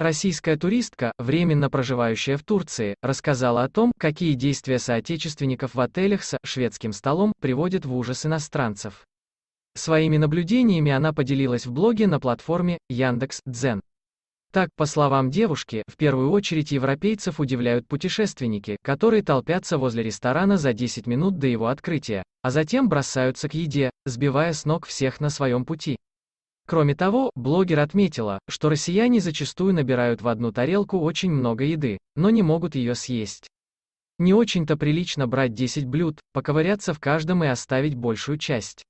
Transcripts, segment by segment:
Российская туристка, временно проживающая в Турции, рассказала о том, какие действия соотечественников в отелях со шведским столом приводят в ужас иностранцев. Своими наблюдениями она поделилась в блоге на платформе Яндекс.Дзен. Так, по словам девушки, в первую очередь европейцев удивляют путешественники, которые толпятся возле ресторана за 10 минут до его открытия, а затем бросаются к еде, сбивая с ног всех на своем пути. Кроме того, блогер отметила, что россияне зачастую набирают в одну тарелку очень много еды, но не могут ее съесть. Не очень-то прилично брать 10 блюд, поковыряться в каждом и оставить большую часть.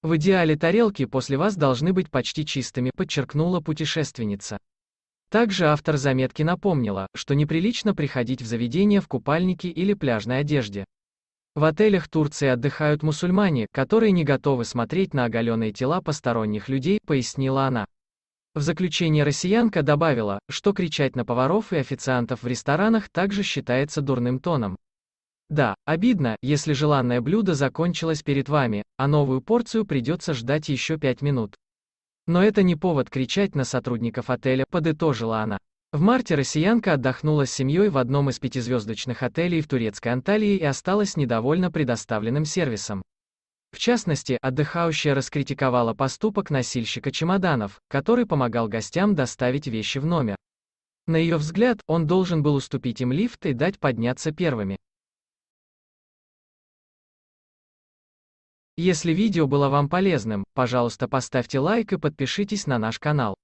В идеале тарелки после вас должны быть почти чистыми, подчеркнула путешественница. Также автор заметки напомнила, что неприлично приходить в заведение в купальнике или пляжной одежде. В отелях Турции отдыхают мусульмане, которые не готовы смотреть на оголенные тела посторонних людей, пояснила она. В заключение россиянка добавила, что кричать на поваров и официантов в ресторанах также считается дурным тоном. Да, обидно, если желанное блюдо закончилось перед вами, а новую порцию придется ждать еще пять минут. Но это не повод кричать на сотрудников отеля, подытожила она. В марте россиянка отдохнула с семьей в одном из пятизвездочных отелей в турецкой Анталии и осталась недовольна предоставленным сервисом. В частности, отдыхающая раскритиковала поступок носильщика чемоданов, который помогал гостям доставить вещи в номер. На ее взгляд, он должен был уступить им лифт и дать подняться первыми. Если видео было вам полезным, пожалуйста поставьте лайк и подпишитесь на наш канал.